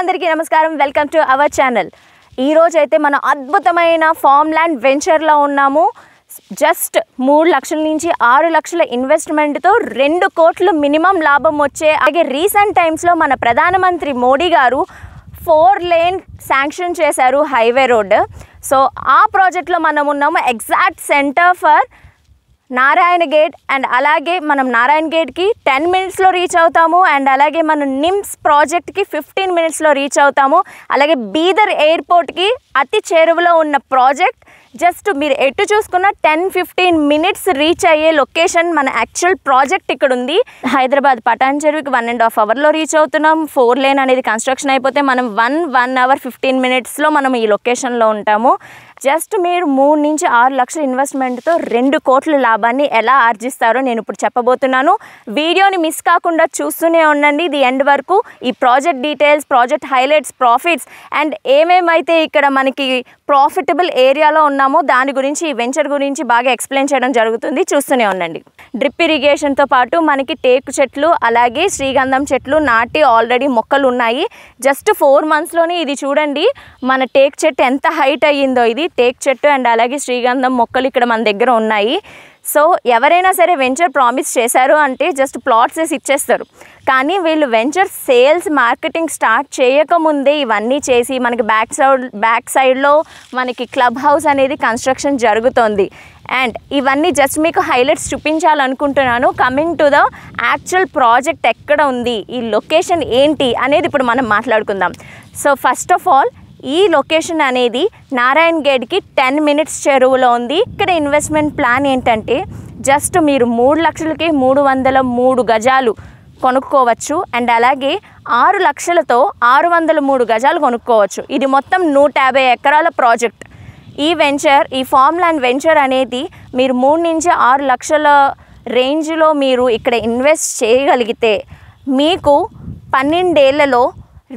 అందరికీ నమస్కారం welcome to our channel ఈరోజు అయితే మన అద్భుతమైన ఫామ్ ల్యాండ్ వెంచర్లో ఉన్నాము జస్ట్ మూడు లక్షల నుంచి ఆరు లక్షల ఇన్వెస్ట్మెంట్తో రెండు కోట్లు మినిమం లాభం వచ్చే అలాగే రీసెంట్ టైమ్స్లో మన ప్రధానమంత్రి Modi garu four lane sanction చేశారు హైవే రోడ్ సో ఆ ప్రాజెక్ట్లో మనం ఉన్నాము exact centre for Narayana gate and అలాగే మనం నారాయణ గేట్కి టెన్ మినిట్స్లో రీచ్ అవుతాము అండ్ అలాగే మనం నిమ్స్ ప్రాజెక్ట్కి ఫిఫ్టీన్ మినిట్స్లో రీచ్ అవుతాము అలాగే బీదర్ ఎయిర్పోర్ట్కి అతి చేరువలో ఉన్న ప్రాజెక్ట్ జస్ట్ మీరు ఎటు చూసుకున్న టెన్ ఫిఫ్టీన్ మినిట్స్ రీచ్ అయ్యే లొకేషన్ మన యాక్చువల్ ప్రాజెక్ట్ ఇక్కడ ఉంది హైదరాబాద్ పటాన్ చెరువుకి వన్ అండ్ హాఫ్ అవర్లో రీచ్ అవుతున్నాం ఫోర్ లేన్ అనేది కన్స్ట్రక్షన్ అయిపోతే మనం వన్ వన్ అవర్ ఫిఫ్టీన్ మినిట్స్లో మనం ఈ లొకేషన్లో ఉంటాము జస్ట్ మీరు మూడు నుంచి ఆరు లక్షల ఇన్వెస్ట్మెంట్తో రెండు కోట్ల లాభాన్ని ఎలా ఆర్జిస్తారో నేను ఇప్పుడు చెప్పబోతున్నాను వీడియోని మిస్ కాకుండా చూస్తూనే ఉండండి ది ఎండ్ వరకు ఈ project details project highlights profits and ఏమేమైతే ఇక్కడ మనకి ప్రాఫిటబుల్ ఏరియాలో ఉన్నామో దాని గురించి ఈ వెంచర్ గురించి బాగా ఎక్స్ప్లెయిన్ చేయడం జరుగుతుంది చూస్తూనే ఉండండి డ్రిప్ ఇరిగేషన్తో పాటు మనకి టేకు చెట్లు అలాగే శ్రీగంధం చెట్లు నాటి ఆల్రెడీ మొక్కలు ఉన్నాయి జస్ట్ ఫోర్ మంత్స్లోనే ఇది చూడండి మన టేక్ చెట్టు ఎంత హైట్ అయ్యిందో ఇది టేక్ చెట్టు అండ్ అలాగే శ్రీగంధం మొక్కలు ఇక్కడ మన దగ్గర ఉన్నాయి సో ఎవరైనా సరే వెంచర్ ప్రామిస్ చేశారు అంటే జస్ట్ ప్లాట్స్ వేసి ఇచ్చేస్తారు కానీ వీళ్ళు వెంచర్ సేల్స్ మార్కెటింగ్ స్టార్ట్ చేయకముందే ఇవన్నీ చేసి మనకి బ్యాక్ సైడ్ బ్యాక్ సైడ్లో మనకి క్లబ్ హౌస్ అనేది కన్స్ట్రక్షన్ జరుగుతోంది అండ్ ఇవన్నీ జస్ట్ మీకు హైలైట్స్ చూపించాలనుకుంటున్నాను coming to the actual project ఎక్కడ ఉంది ఈ లొకేషన్ ఏంటి అనేది ఇప్పుడు మనం మాట్లాడుకుందాం సో ఫస్ట్ ఆఫ్ ఆల్ ఈ లొకేషన్ అనేది నారాయణ్ గేట్కి టెన్ మినిట్స్ చెరువులో ఉంది ఇక్కడ ఇన్వెస్ట్మెంట్ ప్లాన్ ఏంటంటే జస్ట్ మీరు మూడు లక్షలకి మూడు వందల మూడు గజాలు కొనుక్కోవచ్చు అండ్ అలాగే ఆరు లక్షలతో ఆరు వందల మూడు గజాలు కొనుక్కోవచ్చు ఇది మొత్తం నూట యాభై ఎకరాల ప్రాజెక్ట్ ఈ వెంచర్ ఈ ఫామ్ ల్యాండ్ వెంచర్ అనేది మీరు మూడు నుంచి ఆరు లక్షల రేంజ్లో మీరు ఇక్కడ ఇన్వెస్ట్ చేయగలిగితే మీకు పన్నెండేళ్లలో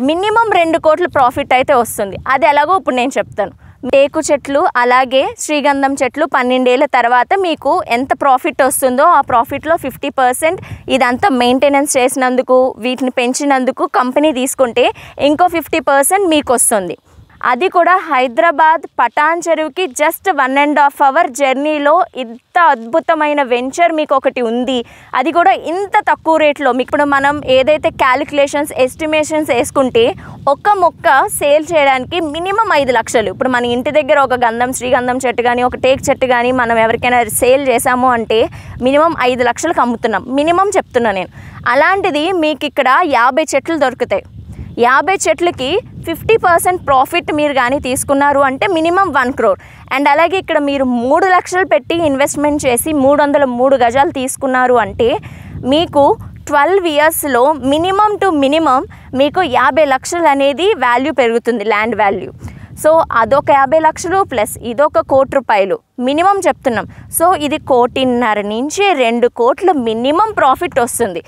మినిమం రెండు కోట్ల ప్రాఫిట్ అయితే వస్తుంది అది ఎలాగో ఇప్పుడు నేను చెప్తాను టేకు చెట్లు అలాగే శ్రీగంధం చెట్లు పన్నెండేళ్ళ తర్వాత మీకు ఎంత ప్రాఫిట్ వస్తుందో ఆ ప్రాఫిట్లో ఫిఫ్టీ పర్సెంట్ ఇదంతా మెయింటెనెన్స్ చేసినందుకు వీటిని పెంచినందుకు కంపెనీ తీసుకుంటే ఇంకో ఫిఫ్టీ పర్సెంట్ మీకు వస్తుంది అది కూడా హైదరాబాద్ పటాన్ చెరువుకి just one and half hour జర్నీలో ఇంత అద్భుతమైన వెంచర్ మీకు ఒకటి ఉంది అది కూడా ఇంత తక్కువ రేట్లో మీకు ఇప్పుడు మనం ఏదైతే క్యాలిక్యులేషన్స్ ఎస్టిమేషన్స్ వేసుకుంటే ఒక మొక్క సేల్ చేయడానికి మినిమం ఐదు లక్షలు ఇప్పుడు మన ఇంటి దగ్గర ఒక గంధం శ్రీగంధం చెట్టు కానీ ఒక టేక్ చెట్టు కానీ మనం ఎవరికైనా సేల్ చేసాము అంటే మినిమం ఐదు లక్షలకు అమ్ముతున్నాం మినిమం చెప్తున్నా నేను అలాంటిది మీకు ఇక్కడ యాభై చెట్లు దొరుకుతాయి యాభై చెట్లకి ఫిఫ్టీ పర్సెంట్ ప్రాఫిట్ మీరు కానీ తీసుకున్నారు అంటే మినిమం వన్ క్రోర్ అండ్ అలాగే ఇక్కడ మీరు మూడు లక్షలు పెట్టి ఇన్వెస్ట్మెంట్ చేసి మూడు వందల మూడు గజాలు తీసుకున్నారు అంటే మీకు ట్వెల్వ్ ఇయర్స్లో మినిమం టు మినిమం మీకు యాభై లక్షలు అనేది వాల్యూ పెరుగుతుంది ల్యాండ్ వాల్యూ సో అదొక యాభై లక్షలు ప్లస్ ఇదొక కోటి రూపాయలు మినిమం చెప్తున్నాం సో ఇది కోటిన్నర నుంచి రెండు కోట్లు మినిమం ప్రాఫిట్ వస్తుంది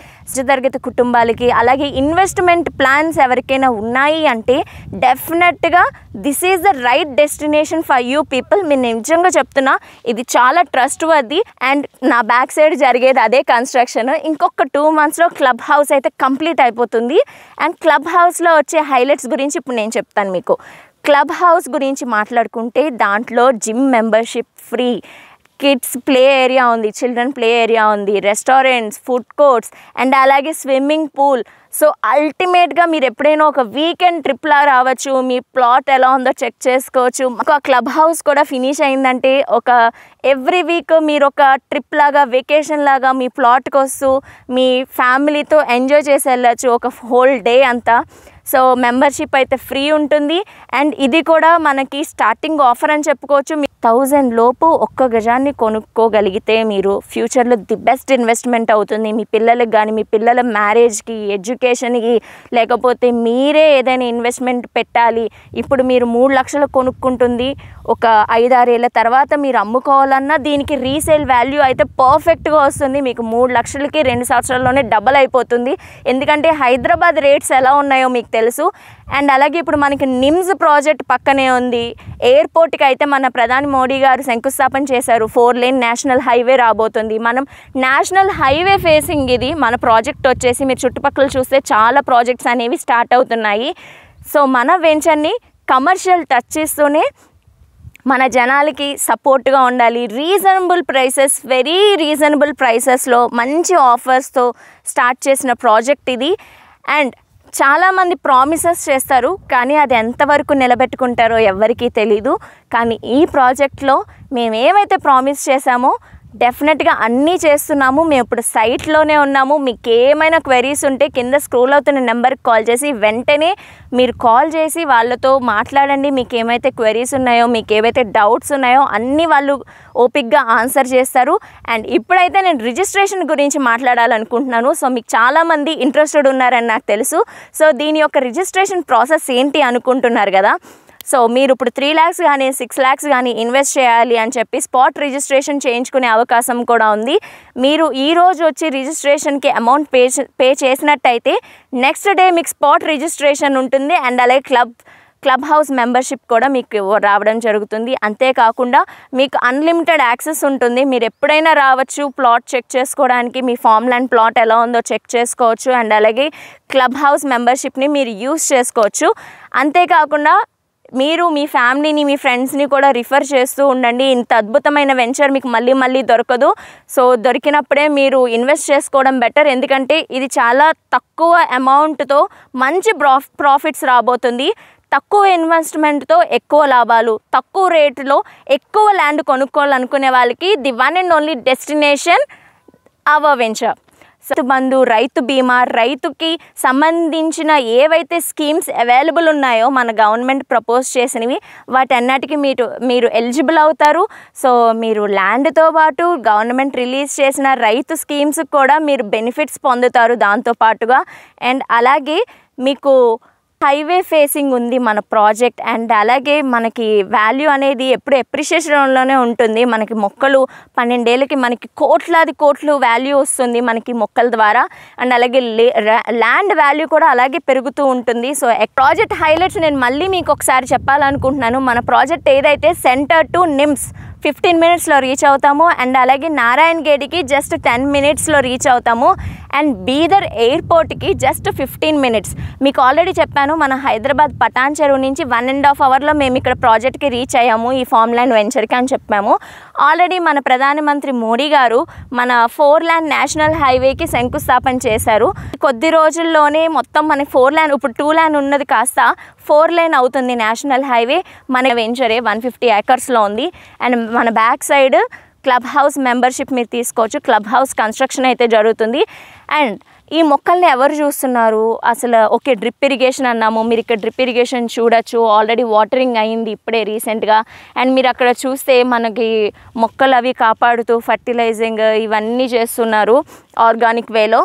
తరగతి కుటుంబాలకి అలాగే ఇన్వెస్ట్మెంట్ ప్లాన్స్ ఎవరికైనా ఉన్నాయి అంటే డెఫినెట్గా this is the right destination for you people మీరు నిజంగా చెప్తున్నా ఇది చాలా ట్రస్ట్ వర్ది అండ్ నా బ్యాక్ సైడ్ జరిగేది అదే కన్స్ట్రక్షన్ ఇంకొక టూ మంత్స్లో క్లబ్ హౌస్ అయితే కంప్లీట్ అయిపోతుంది అండ్ క్లబ్ హౌస్లో వచ్చే హైలైట్స్ గురించి ఇప్పుడు నేను చెప్తాను మీకు క్లబ్ హౌస్ గురించి మాట్లాడుకుంటే దాంట్లో gym membership free kids play area ఉంది చిల్డ్రన్ ప్లే ఏరియా ఉంది రెస్టారెంట్స్ ఫుడ్ కోర్ట్స్ అండ్ అలాగే స్విమ్మింగ్ పూల్ సో అల్టిమేట్గా మీరు ఎప్పుడైనా ఒక వీకెండ్ ట్రిప్లా రావచ్చు మీ ప్లాట్ ఎలా ఉందో చెక్ చేసుకోవచ్చు ఒక క్లబ్ హౌస్ కూడా ఫినిష్ అయిందంటే ఒక ఎవ్రీ వీక్ మీరు ఒక ట్రిప్ లాగా వెకేషన్ లాగా మీ ప్లాట్కి వస్తూ మీ ఫ్యామిలీతో ఎంజాయ్ చేసి వెళ్ళచ్చు ఒక హోల్ డే అంతా సో మెంబర్షిప్ అయితే ఫ్రీ ఉంటుంది అండ్ ఇది కూడా మనకి స్టార్టింగ్ ఆఫర్ అని చెప్పుకోవచ్చు థౌజండ్ లోపు ఒక్క గజాన్ని కొనుక్కోగలిగితే మీరు ఫ్యూచర్లో ది బెస్ట్ ఇన్వెస్ట్మెంట్ అవుతుంది మీ పిల్లలకు కానీ మీ పిల్లల మ్యారేజ్కి ఎడ్యుకేషన్కి లేకపోతే మీరే ఏదైనా ఇన్వెస్ట్మెంట్ పెట్టాలి ఇప్పుడు మీరు మూడు లక్షలు కొనుక్కుంటుంది ఒక ఐదారేళ్ళ తర్వాత మీరు అమ్ముకోవాలన్నా దీనికి రీసేల్ వాల్యూ అయితే పర్ఫెక్ట్గా వస్తుంది మీకు మూడు లక్షలకి రెండు సంవత్సరాల్లోనే డబల్ అయిపోతుంది ఎందుకంటే హైదరాబాద్ రేట్స్ ఎలా ఉన్నాయో మీకు తెలుసు అండ్ అలాగే ఇప్పుడు మనకి నిమ్స్ ప్రాజెక్ట్ పక్కనే ఉంది ఎయిర్పోర్ట్కి అయితే మన ప్రధాని మోడీ గారు శంకుస్థాపన చేశారు ఫోర్ లేన్ నేషనల్ హైవే రాబోతుంది మనం నేషనల్ హైవే ఫేసింగ్ ఇది మన ప్రాజెక్ట్ వచ్చేసి మీరు చుట్టుపక్కల చూస్తే చాలా ప్రాజెక్ట్స్ అనేవి స్టార్ట్ అవుతున్నాయి సో మన వెంచర్ని కమర్షియల్ టచ్ ఇస్తూనే మన జనాలకి సపోర్ట్గా ఉండాలి రీజనబుల్ ప్రైసెస్ వెరీ రీజనబుల్ ప్రైసెస్లో మంచి ఆఫర్స్తో స్టార్ట్ చేసిన ప్రాజెక్ట్ ఇది అండ్ చాలామంది ప్రామిసెస్ చేస్తారు కానీ అది ఎంతవరకు నిలబెట్టుకుంటారో ఎవరికీ తెలీదు కానీ ఈ ప్రాజెక్ట్లో మేము ఏమైతే ప్రామిస్ చేశామో డెఫినెట్గా అన్నీ చేస్తున్నాము మేము ఇప్పుడు సైట్లోనే ఉన్నాము మీకు ఏమైనా క్వెరీస్ ఉంటే కింద స్క్రోల్ అవుతున్న నెంబర్కి కాల్ చేసి వెంటనే మీరు కాల్ చేసి వాళ్ళతో మాట్లాడండి మీకు ఏమైతే క్వెరీస్ ఉన్నాయో మీకు ఏవైతే డౌట్స్ ఉన్నాయో అన్నీ వాళ్ళు ఓపిక్గా ఆన్సర్ చేస్తారు అండ్ ఇప్పుడైతే నేను రిజిస్ట్రేషన్ గురించి మాట్లాడాలనుకుంటున్నాను సో మీకు చాలామంది ఇంట్రెస్టెడ్ ఉన్నారని నాకు తెలుసు సో దీని యొక్క రిజిస్ట్రేషన్ ప్రాసెస్ ఏంటి అనుకుంటున్నారు కదా సో మీరు ఇప్పుడు త్రీ ల్యాక్స్ కానీ సిక్స్ ల్యాక్స్ కానీ ఇన్వెస్ట్ చేయాలి అని చెప్పి స్పాట్ రిజిస్ట్రేషన్ చేయించుకునే అవకాశం కూడా ఉంది మీరు ఈ రోజు వచ్చి రిజిస్ట్రేషన్కి అమౌంట్ పే పే చేసినట్టయితే నెక్స్ట్ డే మీకు స్పాట్ రిజిస్ట్రేషన్ ఉంటుంది అండ్ అలాగే క్లబ్ క్లబ్ హౌస్ మెంబర్షిప్ కూడా మీకు రావడం జరుగుతుంది అంతేకాకుండా మీకు అన్లిమిటెడ్ యాక్సెస్ ఉంటుంది మీరు ఎప్పుడైనా రావచ్చు ప్లాట్ చెక్ చేసుకోవడానికి మీ ఫామ్ ల్యాండ్ ప్లాట్ ఎలా ఉందో చెక్ చేసుకోవచ్చు అండ్ అలాగే క్లబ్ హౌస్ మెంబర్షిప్ని మీరు యూస్ చేసుకోవచ్చు అంతేకాకుండా మీరు మీ ఫ్యామిలీని మీ ఫ్రెండ్స్ని కూడా రిఫర్ చేస్తూ ఉండండి ఇంత అద్భుతమైన వెంచర్ మీకు మళ్ళీ మళ్ళీ దొరకదు సో దొరికినప్పుడే మీరు ఇన్వెస్ట్ చేసుకోవడం బెటర్ ఎందుకంటే ఇది చాలా తక్కువ అమౌంట్తో మంచి ప్రాఫిట్స్ రాబోతుంది తక్కువ ఇన్వెస్ట్మెంట్తో ఎక్కువ లాభాలు తక్కువ రేటులో ఎక్కువ ల్యాండ్ కొనుక్కోవాలనుకునే వాళ్ళకి the one and only destination అవ వెంచర్ రైతు బంధు రైతు బీమా రైతుకి సంబంధించిన ఏవైతే స్కీమ్స్ అవైలబుల్ ఉన్నాయో మన గవర్నమెంట్ ప్రపోజ్ చేసినవి వాటన్నిటికీ మీరు మీరు ఎలిజిబుల్ అవుతారు సో మీరు ల్యాండ్తో పాటు గవర్నమెంట్ రిలీజ్ చేసిన రైతు స్కీమ్స్ కూడా మీరు బెనిఫిట్స్ పొందుతారు దాంతో పాటుగా అండ్ అలాగే మీకు హైవే ఫేసింగ్ ఉంది మన ప్రాజెక్ట్ అండ్ అలాగే మనకి వాల్యూ అనేది ఎప్పుడు ఎప్రిషియేషన్లోనే ఉంటుంది మనకి మొక్కలు పన్నెండేళ్ళకి మనకి కోట్లాది కోట్లు వాల్యూ వస్తుంది మనకి మొక్కల ద్వారా అండ్ అలాగే ల్యాండ్ వాల్యూ కూడా అలాగే పెరుగుతూ ఉంటుంది సో ప్రాజెక్ట్ హైలైట్స్ నేను మళ్ళీ మీకు ఒకసారి చెప్పాలనుకుంటున్నాను మన ప్రాజెక్ట్ ఏదైతే సెంటర్ టు నిమ్స్ ఫిఫ్టీన్ మినిట్స్లో రీచ్ అవుతాము అండ్ అలాగే నారాయణ గేట్కి జస్ట్ టెన్ మినిట్స్లో రీచ్ అవుతాము అండ్ బీదర్ ఎయిర్పోర్ట్కి జస్ట్ ఫిఫ్టీన్ మినిట్స్ మీకు ఆల్రెడీ చెప్పాను మన హైదరాబాద్ పటాన్ చెరువు నుంచి వన్ అండ్ హాఫ్ అవర్లో మేము ఇక్కడ ప్రాజెక్ట్కి రీచ్ అయ్యాము ఈ ఫామ్ ల్యాండ్ వెంచర్కి అని చెప్పాము ఆల్రెడీ మన ప్రధానమంత్రి మోడీ గారు మన ఫోర్ ల్యాండ్ నేషనల్ హైవేకి శంకుస్థాపన చేశారు కొద్ది రోజుల్లోనే మొత్తం మన ఫోర్ ల్యాండ్ ఇప్పుడు టూ ల్యాండ్ ఉన్నది కాస్త ఫోర్ లైన్ అవుతుంది నేషనల్ హైవే మన వెంచరే వన్ ఫిఫ్టీ ఏకర్స్లో ఉంది అండ్ మన back side club house membership మీరు తీసుకోవచ్చు క్లబ్ హౌస్ కన్స్ట్రక్షన్ అయితే జరుగుతుంది అండ్ ఈ మొక్కల్ని ఎవరు చూస్తున్నారు అసలు ఓకే డ్రిప్ ఇరిగేషన్ అన్నాము మీరు ఇక్కడ డ్రిప్ ఇరిగేషన్ చూడొచ్చు ఆల్రెడీ వాటరింగ్ అయింది ఇప్పుడే రీసెంట్గా అండ్ మీరు అక్కడ చూస్తే మనకి మొక్కలు అవి కాపాడుతూ ఫర్టిలైజింగ్ ఇవన్నీ చేస్తున్నారు ఆర్గానిక్ వేలో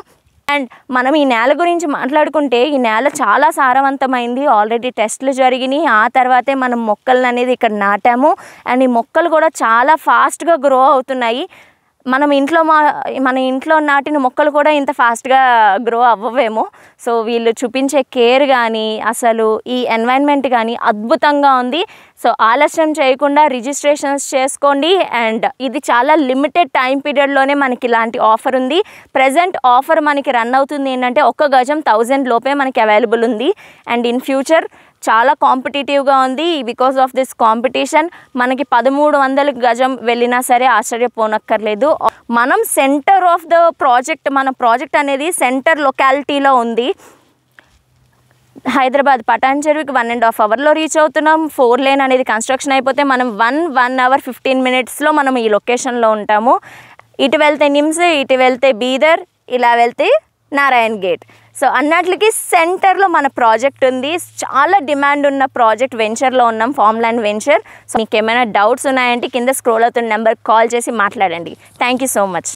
అండ్ మనం ఈ నేల గురించి మాట్లాడుకుంటే ఈ నేల చాలా సారవంతమైంది ఆల్రెడీ టెస్ట్లు జరిగినాయి ఆ తర్వాతే మనం మొక్కలను అనేది ఇక్కడ నాటాము అండ్ ఈ మొక్కలు కూడా చాలా ఫాస్ట్గా గ్రో అవుతున్నాయి మనం ఇంట్లో మా మన ఇంట్లో నాటిన మొక్కలు కూడా ఇంత ఫాస్ట్గా గ్రో అవ్వవేమో సో వీళ్ళు చూపించే కేర్ కానీ అసలు ఈ ఎన్వైర్న్మెంట్ కానీ అద్భుతంగా ఉంది సో ఆలస్యం చేయకుండా రిజిస్ట్రేషన్స్ చేసుకోండి అండ్ ఇది చాలా లిమిటెడ్ టైం పీరియడ్లోనే మనకి ఇలాంటి ఆఫర్ ఉంది ప్రజెంట్ ఆఫర్ మనకి రన్ అవుతుంది ఏంటంటే ఒక్క గజం థౌజండ్ లోపే మనకి అవైలబుల్ ఉంది అండ్ ఇన్ ఫ్యూచర్ చాలా కాంపిటేటివ్గా ఉంది బికాస్ ఆఫ్ దిస్ కాంపిటీషన్ మనకి పదమూడు వందల గజం వెళ్ళినా సరే ఆశ్చర్యపోనక్కర్లేదు మనం సెంటర్ ఆఫ్ ద ప్రాజెక్ట్ మన ప్రాజెక్ట్ అనేది సెంటర్ లొకాలిటీలో ఉంది హైదరాబాద్ పటాన్ చెరువుకి వన్ అండ్ హాఫ్ అవర్లో రీచ్ అవుతున్నాం ఫోర్ లేన్ అనేది కన్స్ట్రక్షన్ అయిపోతే మనం వన్ వన్ అవర్ ఫిఫ్టీన్ మినిట్స్లో మనం ఈ లొకేషన్లో ఉంటాము ఇటు వెళ్తే నిమ్స్ ఇటు వెళ్తే బీదర్ ఇలా వెళ్తే నారాయణ్ గేట్ సో అన్నట్లకి సెంటర్లో మన ప్రాజెక్ట్ ఉంది చాలా డిమాండ్ ఉన్న ప్రాజెక్ట్ వెంచర్లో ఉన్నాం ఫామ్ ల్యాండ్ వెంచర్ సో మీకు ఏమైనా డౌట్స్ ఉన్నాయంటే కింద స్క్రోల్ అవుతున్న నెంబర్కి కాల్ చేసి మాట్లాడండి థ్యాంక్ సో మచ్